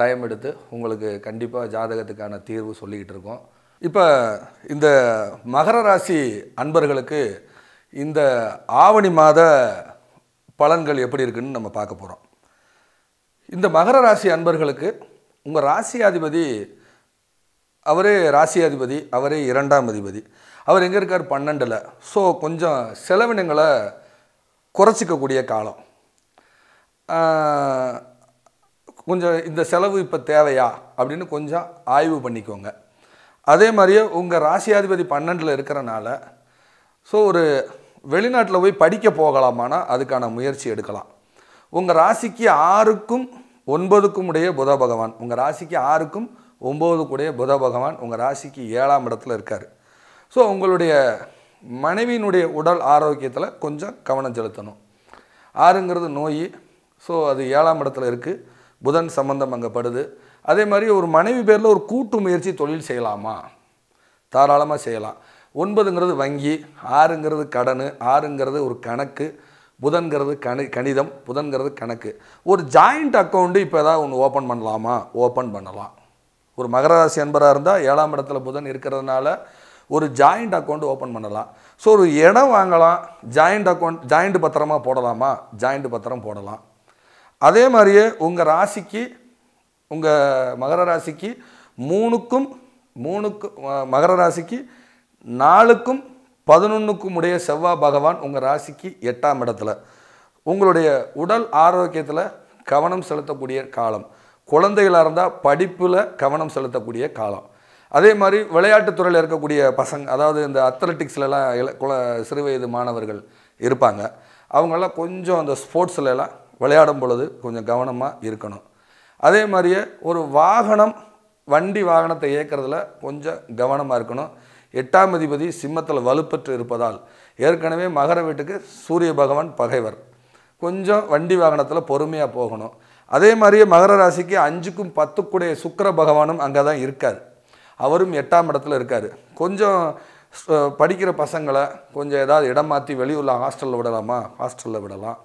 time எடுத்து உங்களுக்கு கண்டிப்பாக ஜாதகத்துக்கான தீர்வு சொல்லிக்கிட்டு இருக்கோம் இப்போ இந்த மகர ராசி அன்பர்களுக்கு இந்த ஆவணி மாத பலன்கள் எப்படி இருக்குன்னு நம்ம பார்க்க போகிறோம் இந்த மகர ராசி அன்பர்களுக்கு உங்கள் ராசியாதிபதி அவரே ராசியாதிபதி அவரே இரண்டாம் அதிபதி அவர் எங்கே இருக்கார் பன்னெண்டில் ஸோ கொஞ்சம் செலவினங்களை குறைச்சிக்கக்கூடிய காலம் கொஞ்சம் இந்த செலவு இப்போ தேவையா அப்படின்னு கொஞ்சம் ஆய்வு பண்ணிக்கோங்க அதே மாதிரியே உங்கள் ராசியாதிபதி பன்னெண்டில் இருக்கிறனால ஸோ ஒரு வெளிநாட்டில் போய் படிக்க போகலாமானா அதுக்கான முயற்சி எடுக்கலாம் உங்கள் ராசிக்கு ஆறுக்கும் ஒன்பதுக்கும் உடைய புத பகவான் உங்கள் ராசிக்கு ஆறுக்கும் உடைய புத பகவான் உங்கள் ராசிக்கு ஏழாம் இடத்துல இருக்கார் ஸோ உங்களுடைய மனைவியினுடைய உடல் ஆரோக்கியத்தில் கொஞ்சம் கவனம் செலுத்தணும் ஆறுங்கிறது நோய் ஸோ அது ஏழாம் இடத்துல இருக்குது புதன் சம்பந்தம் அங்கே படுது அதே மாதிரி ஒரு மனைவி பேரில் ஒரு கூட்டு முயற்சி தொழில் செய்யலாமா தாராளமாக செய்யலாம் ஒன்பதுங்கிறது வங்கி ஆறுங்கிறது கடன் ஆறுங்கிறது ஒரு கணக்கு புதன்கிறது கணி கணிதம் புதன்கிறது கணக்கு ஒரு ஜாயிண்ட் அக்கௌண்ட்டு இப்போ ஏதாவது ஒன்று ஓப்பன் பண்ணலாமா ஓப்பன் பண்ணலாம் ஒரு மகராசி என்பராக இருந்தால் ஏழாம் இடத்துல புதன் இருக்கிறதுனால ஒரு ஜாயிண்ட் அக்கௌண்ட் ஓப்பன் பண்ணலாம் ஸோ ஒரு இடம் வாங்கலாம் ஜாயிண்ட் அக்கௌண்ட் ஜாயிண்ட் பத்திரமா போடலாமா ஜாயிண்ட் பத்திரம் போடலாம் அதே மாதிரியே உங்கள் ராசிக்கு உங்கள் மகர ராசிக்கு மூணுக்கும் மூணுக்கு மகர ராசிக்கு நாலுக்கும் பதினொன்றுக்கும் உடைய செவ்வாய் பகவான் உங்கள் ராசிக்கு எட்டாம் இடத்துல உங்களுடைய உடல் ஆரோக்கியத்தில் கவனம் செலுத்தக்கூடிய காலம் குழந்தைகளாக இருந்தால் படிப்பில் கவனம் செலுத்தக்கூடிய காலம் அதே மாதிரி விளையாட்டுத்துறையில் இருக்கக்கூடிய பசங்க அதாவது இந்த அத்லட்டிக்ஸ்லலாம் சிறு வயது மாணவர்கள் இருப்பாங்க அவங்களாம் கொஞ்சம் அந்த ஸ்போர்ட்ஸ்லலாம் விளையாடும் பொழுது கொஞ்சம் கவனமாக இருக்கணும் அதே மாதிரியே ஒரு வாகனம் வண்டி வாகனத்தை இயக்கிறதுல கொஞ்சம் கவனமாக இருக்கணும் எட்டாம் அதிபதி சிம்மத்தில் வலுப்பெற்று இருப்பதால் ஏற்கனவே மகர வீட்டுக்கு சூரிய பகவான் பகைவர் கொஞ்சம் வண்டி வாகனத்தில் பொறுமையாக போகணும் அதே மாதிரியே மகர ராசிக்கு அஞ்சுக்கும் பத்துக்குடைய சுக்கர பகவானும் அங்கே தான் இருக்கார் அவரும் எட்டாம் இடத்துல இருக்கார் கொஞ்சம் படிக்கிற பசங்களை கொஞ்சம் ஏதாவது இடம் மாற்றி வெளியூரில் ஹாஸ்டலில் விடலாமா ஹாஸ்டலில் விடலாம்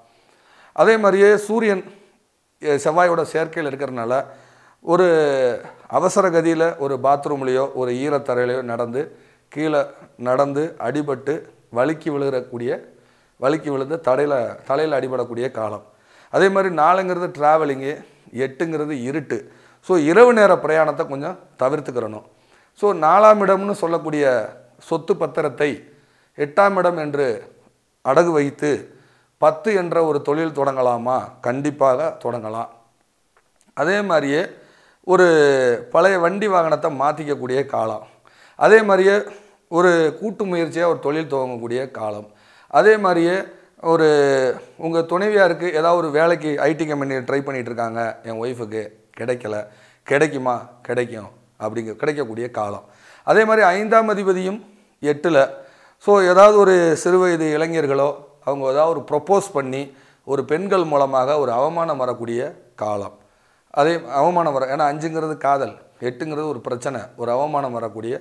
அதே மாதிரியே சூரியன் செவ்வாயோட செயற்கையில் இருக்கிறனால ஒரு அவசர கதியில் ஒரு பாத்ரூம்லேயோ ஒரு ஈரத்தரையிலையோ நடந்து கீழே நடந்து அடிபட்டு வழுக்கி விழுகிறக்கூடிய வழுக்கி விழுந்து தடையில் தலையில் அடிபடக்கூடிய காலம் அதே மாதிரி நாலுங்கிறது ட்ராவலிங்கு எட்டுங்கிறது இருட்டு ஸோ இரவு நேர பிரயாணத்தை கொஞ்சம் தவிர்த்துக்கிறணும் ஸோ நாலாம் இடம்னு சொல்லக்கூடிய சொத்து பத்திரத்தை எட்டாம் இடம் என்று அடகு வைத்து பத்து என்ற ஒரு தொழில் தொடங்கலாமா கண்டிப்பாக தொடங்கலாம் அதே மாதிரியே ஒரு பழைய வண்டி வாகனத்தை மாற்றிக்கக்கூடிய காலம் அதே மாதிரியே ஒரு கூட்டு முயற்சியாக ஒரு தொழில் துவங்கக்கூடிய காலம் அதே மாதிரியே ஒரு உங்கள் துணைவியாருக்கு ஏதாவது ஒரு வேலைக்கு ஐடி கம்பெனி ட்ரை பண்ணிகிட்ருக்காங்க என் ஒய்ஃபுக்கு கிடைக்கல கிடைக்குமா கிடைக்கும் அப்படிங்க கிடைக்கக்கூடிய காலம் அதே மாதிரி ஐந்தாம் அதிபதியும் எட்டில் ஸோ ஏதாவது ஒரு சிறு வயது இளைஞர்களோ அவங்க ஏதாவது ஒரு ப்ரொப்போஸ் பண்ணி ஒரு பெண்கள் மூலமாக ஒரு அவமானம் வரக்கூடிய காலம் அதே அவமானம் வர ஏன்னா அஞ்சுங்கிறது காதல் எட்டுங்கிறது ஒரு பிரச்சனை ஒரு அவமானம் வரக்கூடிய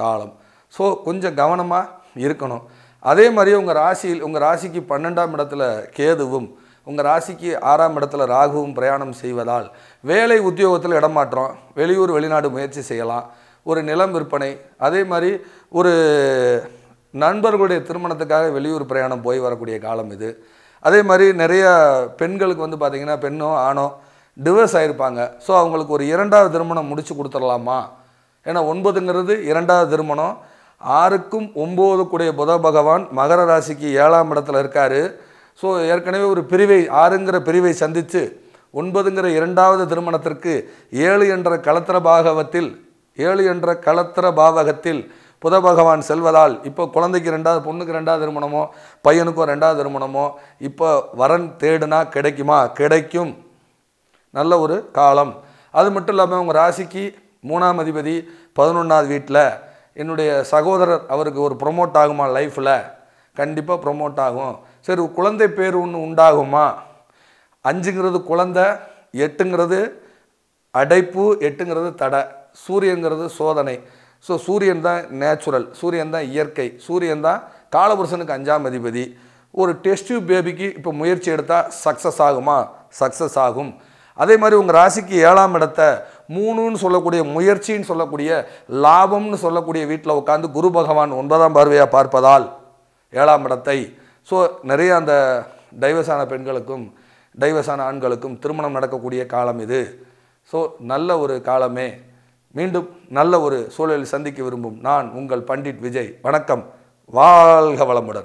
காலம் ஸோ கொஞ்சம் கவனமாக இருக்கணும் அதே மாதிரி உங்கள் ராசியில் உங்கள் ராசிக்கு பன்னெண்டாம் இடத்துல கேதுவும் உங்கள் ராசிக்கு ஆறாம் இடத்துல ராகுவும் பிரயாணம் செய்வதால் வேலை உத்தியோகத்தில் இடமாற்றம் வெளியூர் வெளிநாடு முயற்சி செய்யலாம் ஒரு நிலம் விற்பனை அதே மாதிரி ஒரு நண்பர்களுடைய திருமணத்துக்காக வெளியூர் பிரயாணம் போய் வரக்கூடிய காலம் இது அதே மாதிரி நிறைய பெண்களுக்கு வந்து பார்த்திங்கன்னா பெண்ணோ ஆணோ டிவர்ஸ் ஆகிருப்பாங்க ஸோ அவங்களுக்கு ஒரு இரண்டாவது திருமணம் முடிச்சு கொடுத்துடலாமா ஏன்னா ஒன்பதுங்கிறது இரண்டாவது திருமணம் ஆறுக்கும் ஒம்பது கூடிய புத பகவான் மகர ராசிக்கு ஏழாம் இடத்துல இருக்கார் ஸோ ஏற்கனவே ஒரு பிரிவை ஆறுங்கிற பிரிவை சந்தித்து ஒன்பதுங்கிற இரண்டாவது திருமணத்திற்கு ஏழு என்ற கலத்திர பாகவத்தில் ஏழு என்ற கலத்திர பாவகத்தில் புத பகவான் செல்வதால் இப்போ குழந்தைக்கு ரெண்டாவது பொண்ணுக்கு ரெண்டாவது திருமணமோ பையனுக்கும் ரெண்டாவது திருமணமோ இப்போ வரன் தேடுனா கிடைக்குமா கிடைக்கும் நல்ல ஒரு காலம் அது மட்டும் இல்லாமல் உங்கள் ராசிக்கு மூணாம் அதிபதி பதினொன்றாவது வீட்டில் என்னுடைய சகோதரர் அவருக்கு ஒரு ப்ரொமோட் ஆகுமா லைஃப்பில் கண்டிப்பாக ப்ரொமோட் ஆகும் சரி குழந்தை பேர் ஒன்று உண்டாகுமா அஞ்சுங்கிறது குழந்த எட்டுங்கிறது அடைப்பு எட்டுங்கிறது தடை சூரியங்கிறது சோதனை ஸோ சூரியன் தான் நேச்சுரல் சூரியன் தான் இயற்கை சூரியன் தான் காலபுருஷனுக்கு அஞ்சாம் அதிபதி ஒரு டெஸ்டியூ பேபிக்கு இப்போ முயற்சி எடுத்தால் சக்ஸஸ் ஆகுமா சக்ஸஸ் ஆகும் அதே மாதிரி உங்கள் ராசிக்கு ஏழாம் இடத்த மூணுன்னு சொல்லக்கூடிய முயற்சின்னு சொல்லக்கூடிய லாபம்னு சொல்லக்கூடிய வீட்டில் உட்காந்து குரு பகவான் ஒன்பதாம் பார்வையாக பார்ப்பதால் ஏழாம் இடத்தை ஸோ நிறைய அந்த டைவர்ஸான பெண்களுக்கும் டைவர்ஸான ஆண்களுக்கும் திருமணம் நடக்கக்கூடிய காலம் இது ஸோ நல்ல ஒரு காலமே மீண்டும் நல்ல ஒரு சூழலில் சந்திக்க விரும்பும் நான் உங்கள் பண்டிட் விஜய் வணக்கம் வாழ்க வளமுடன்